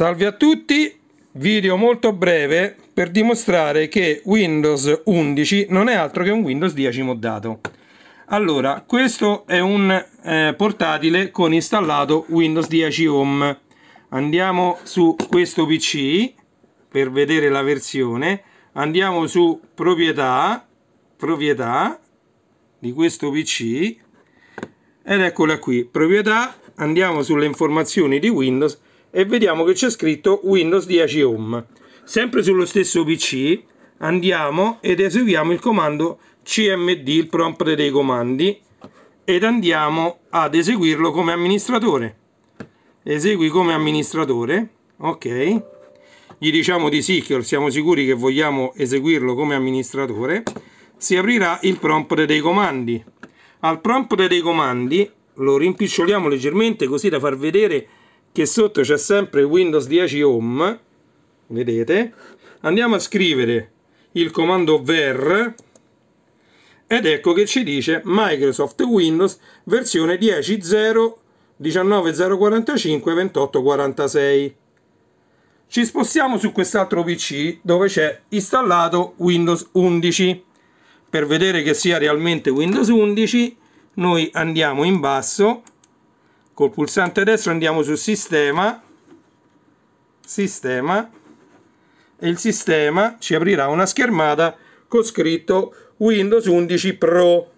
Salve a tutti, video molto breve per dimostrare che Windows 11 non è altro che un Windows 10 moddato. Allora, questo è un eh, portatile con installato Windows 10 Home. Andiamo su questo PC per vedere la versione, andiamo su proprietà, proprietà di questo PC ed eccola qui, proprietà, andiamo sulle informazioni di Windows e vediamo che c'è scritto Windows 10 Home. Sempre sullo stesso PC andiamo ed eseguiamo il comando cmd, il prompt dei comandi, ed andiamo ad eseguirlo come amministratore. Esegui come amministratore, ok. Gli diciamo di sì, che siamo sicuri che vogliamo eseguirlo come amministratore. Si aprirà il prompt dei comandi. Al prompt dei comandi lo rimpiccioliamo leggermente così da far vedere che sotto c'è sempre Windows 10 Home, vedete, andiamo a scrivere il comando ver ed ecco che ci dice Microsoft Windows versione 10.0.19.0.45.28.46 ci spostiamo su quest'altro pc dove c'è installato Windows 11 per vedere che sia realmente Windows 11 noi andiamo in basso col pulsante destro andiamo su sistema sistema e il sistema ci aprirà una schermata con scritto Windows 11 Pro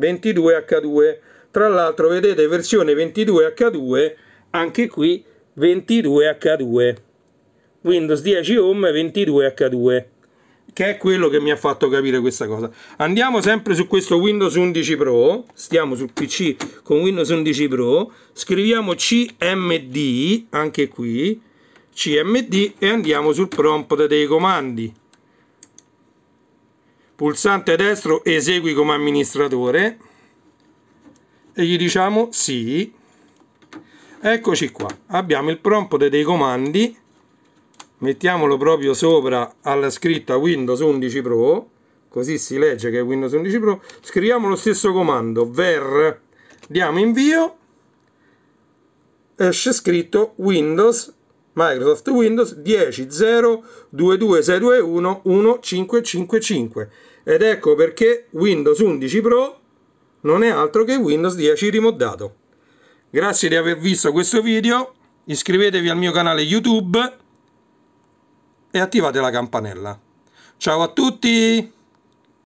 22H2 tra l'altro vedete versione 22H2 anche qui 22H2 Windows 10 Home 22H2 che è quello che mi ha fatto capire questa cosa. Andiamo sempre su questo Windows 11 Pro, stiamo sul PC con Windows 11 Pro, scriviamo CMD, anche qui, CMD e andiamo sul prompt dei comandi. Pulsante destro esegui come amministratore e gli diciamo sì. Eccoci qua, abbiamo il prompt dei comandi mettiamolo proprio sopra alla scritta Windows 11 Pro così si legge che è Windows 11 Pro scriviamo lo stesso comando ver diamo invio esce scritto Windows Microsoft Windows 10.0.22621.1555 ed ecco perché Windows 11 Pro non è altro che Windows 10 rimoddato grazie di aver visto questo video iscrivetevi al mio canale YouTube e attivate la campanella. Ciao a tutti!